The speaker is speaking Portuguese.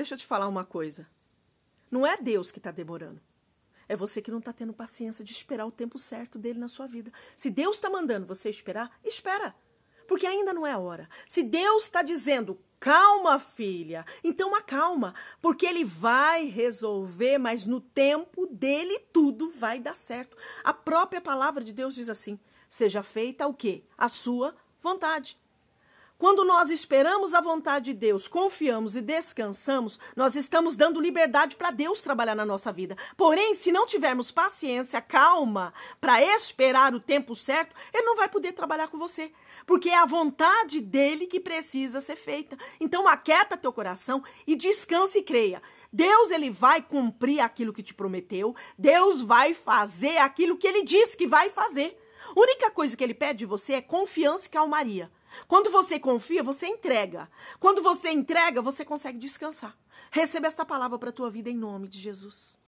Deixa eu te falar uma coisa. Não é Deus que está demorando. É você que não está tendo paciência de esperar o tempo certo dele na sua vida. Se Deus está mandando você esperar, espera. Porque ainda não é a hora. Se Deus está dizendo, calma, filha, então acalma. Porque ele vai resolver, mas no tempo dele tudo vai dar certo. A própria palavra de Deus diz assim: seja feita o quê? A sua vontade. Quando nós esperamos a vontade de Deus, confiamos e descansamos, nós estamos dando liberdade para Deus trabalhar na nossa vida. Porém, se não tivermos paciência, calma, para esperar o tempo certo, Ele não vai poder trabalhar com você. Porque é a vontade dele que precisa ser feita. Então, aquieta teu coração e descanse e creia. Deus ele vai cumprir aquilo que te prometeu. Deus vai fazer aquilo que ele disse que vai fazer. A única coisa que ele pede de você é confiança e calmaria. Quando você confia, você entrega. Quando você entrega, você consegue descansar. Receba esta palavra para a tua vida em nome de Jesus.